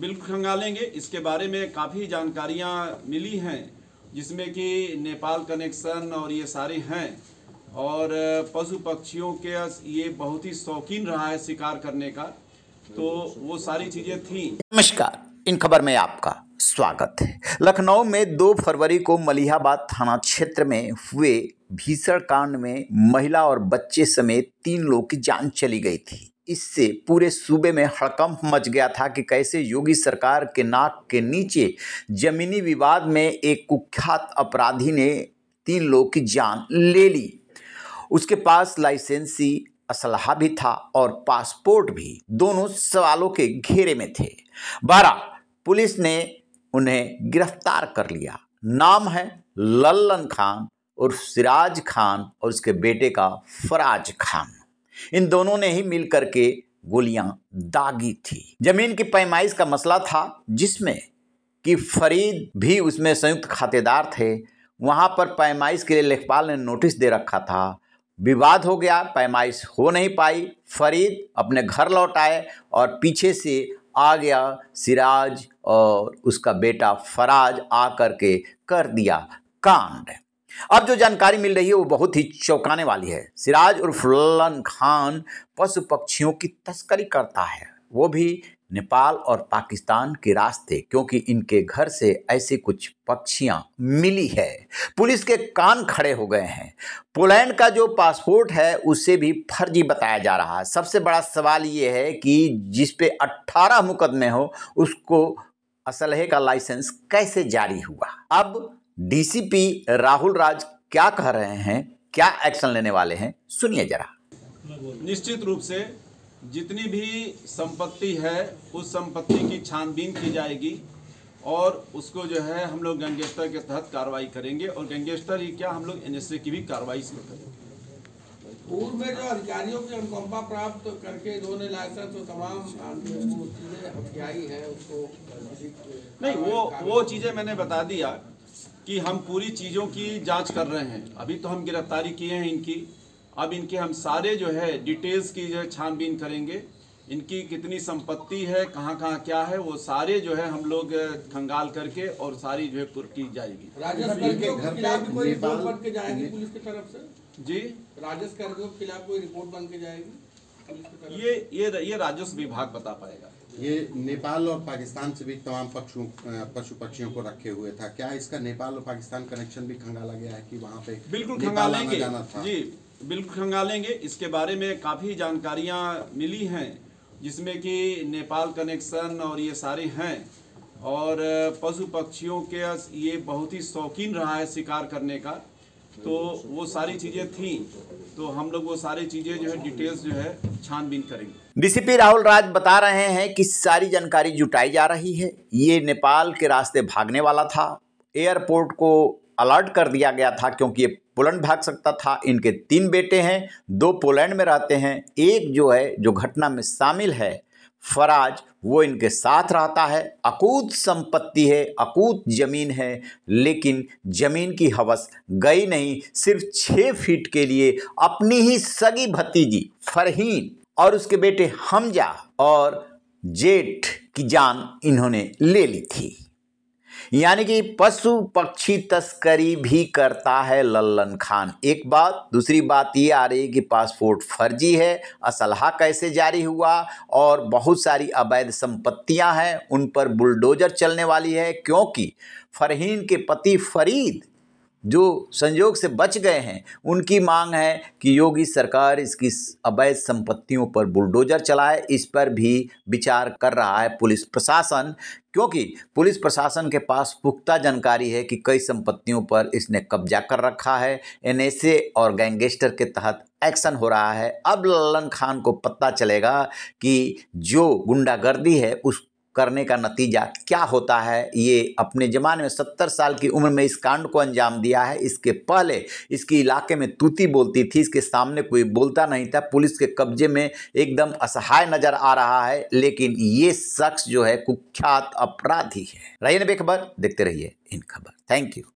बिल्कुल खंगालेंगे इसके बारे में काफ़ी जानकारियाँ मिली हैं जिसमें कि नेपाल कनेक्शन और ये सारे हैं और पशु पक्षियों के ये बहुत ही शौकीन रहा है शिकार करने का तो वो सारी चीज़ें थी नमस्कार इन खबर में आपका स्वागत है लखनऊ में 2 फरवरी को मलिहाबाद थाना क्षेत्र में हुए भीषण कांड में महिला और बच्चे समेत तीन लोग की जान चली गई थी इससे पूरे सूबे में हड़कंप मच गया था कि कैसे योगी सरकार के नाक के नीचे जमीनी विवाद में एक कुख्यात अपराधी ने तीन लोगों की जान ले ली उसके पास लाइसेंसी असलहा भी था और पासपोर्ट भी दोनों सवालों के घेरे में थे बारह पुलिस ने उन्हें गिरफ्तार कर लिया नाम है लल्लन खान और सिराज खान और उसके बेटे का फराज खान इन दोनों ने ही मिलकर के गोलियां दागी थी जमीन की पैमाइश का मसला था जिसमें कि फरीद भी उसमें संयुक्त खातेदार थे वहाँ पर पैमाइश के लिए लेखपाल ने नोटिस दे रखा था विवाद हो गया पैमाइश हो नहीं पाई फरीद अपने घर लौट आए और पीछे से आ गया सिराज और उसका बेटा फराज आकर के कर दिया कांड अब जो जानकारी मिल रही है वो बहुत ही चौंकाने वाली है सिराज और फुल्लन खान पशु पक्षियों की तस्करी करता है वो भी नेपाल और पाकिस्तान के रास्ते क्योंकि इनके घर से ऐसे कुछ पक्षियां मिली है पुलिस के कान खड़े हो गए हैं पोलैंड का जो पासपोर्ट है उसे भी फर्जी बताया जा रहा है सबसे बड़ा सवाल ये है कि जिस पे 18 मुकदमे हो उसको असलहे का लाइसेंस कैसे जारी हुआ अब डीसीपी राहुल राज क्या कह रहे हैं क्या एक्शन लेने वाले हैं सुनिए जरा निश्चित रूप से जितनी भी संपत्ति है उस संपत्ति की छानबीन की जाएगी और उसको जो है हम लोग गैंगेस्टर के तहत कार्रवाई करेंगे और गैंगेस्टर ही क्या हम लोग एनएसए की भी कार्रवाई इसमें करेंगे पूर्व में जो अधिकारियों की अनुकंपा प्राप्त तो करके दोनों लाइसेंस तो तमाम हाँ, चीजें है उसको नहीं वो वो चीजें मैंने बता दिया कि हम पूरी चीज़ों की जांच कर रहे हैं अभी तो हम गिरफ्तारी किए हैं इनकी अब इनके हम सारे जो है डिटेल्स की जो है छानबीन करेंगे इनकी कितनी संपत्ति है कहाँ कहाँ क्या है वो सारे जो है हम लोग खंगाल करके और सारी जो है की जाएगी जी राजस्व के खिलाफ कोई रिपोर्ट बन के जाएगी ये ये ये राजस्व विभाग बता पाएगा ये नेपाल और पाकिस्तान से भी तमाम पक्षों पशु पक्षियों को रखे हुए था क्या इसका नेपाल और पाकिस्तान कनेक्शन भी खंगाला गया है कि वहाँ पे बिल्कुल खंगालेंगे जी बिल्कुल खंगालेंगे इसके बारे में काफ़ी जानकारियाँ मिली हैं जिसमें कि नेपाल कनेक्शन और ये सारे हैं और पशु पक्षियों के ये बहुत ही शौकीन रहा है शिकार करने का तो वो सारी चीज़ें थी तो हम लोग वो सारी चीज़ें जो है डिटेल्स जो है छानबीन करेंगे डीसीपी राहुल राज बता रहे हैं कि सारी जानकारी जुटाई जा रही है ये नेपाल के रास्ते भागने वाला था एयरपोर्ट को अलर्ट कर दिया गया था क्योंकि ये पोलैंड भाग सकता था इनके तीन बेटे हैं दो पोलैंड में रहते हैं एक जो है जो घटना में शामिल है फराज वो इनके साथ रहता है अकूत संपत्ति है अकूत जमीन है लेकिन जमीन की हवस गई नहीं सिर्फ छः फीट के लिए अपनी ही सगी भतीजी फरहीन और उसके बेटे हमजा और जेठ की जान इन्होंने ले ली थी यानी कि पशु पक्षी तस्करी भी करता है लल्लन खान एक बात दूसरी बात ये आ रही है कि पासपोर्ट फर्जी है असलहा कैसे जारी हुआ और बहुत सारी अवैध संपत्तियां हैं उन पर बुलडोजर चलने वाली है क्योंकि फरहीन के पति फरीद जो संयोग से बच गए हैं उनकी मांग है कि योगी सरकार इसकी अवैध संपत्तियों पर बुलडोजर चलाए इस पर भी विचार कर रहा है पुलिस प्रशासन क्योंकि पुलिस प्रशासन के पास पुख्ता जानकारी है कि कई संपत्तियों पर इसने कब्जा कर रखा है एनएसए और गैंगस्टर के तहत एक्शन हो रहा है अब लल्लन खान को पता चलेगा कि जो गुंडागर्दी है उस करने का नतीजा क्या होता है ये अपने ज़माने में सत्तर साल की उम्र में इस कांड को अंजाम दिया है इसके पहले इसकी इलाके में तूती बोलती थी इसके सामने कोई बोलता नहीं था पुलिस के कब्जे में एकदम असहाय नज़र आ रहा है लेकिन ये शख्स जो है कुख्यात अपराधी है रहिए ना बेखबर देखते रहिए इन खबर थैंक यू